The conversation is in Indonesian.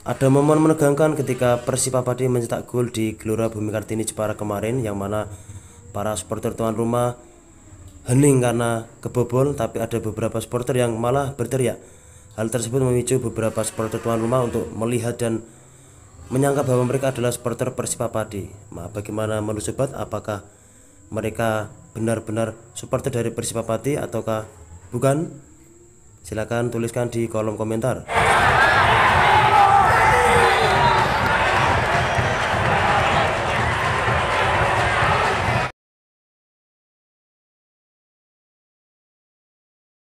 Ada momen menegangkan ketika Padi mencetak gol di Gelora Bumi Kartini Jepara kemarin yang mana para supporter tuan rumah hening karena kebobol tapi ada beberapa supporter yang malah berteriak. Hal tersebut memicu beberapa supporter tuan rumah untuk melihat dan menyangka bahwa mereka adalah supporter Persipapadi. Nah, bagaimana menurut sobat? apakah mereka benar-benar supporter dari Padi ataukah bukan? Silakan tuliskan di kolom komentar.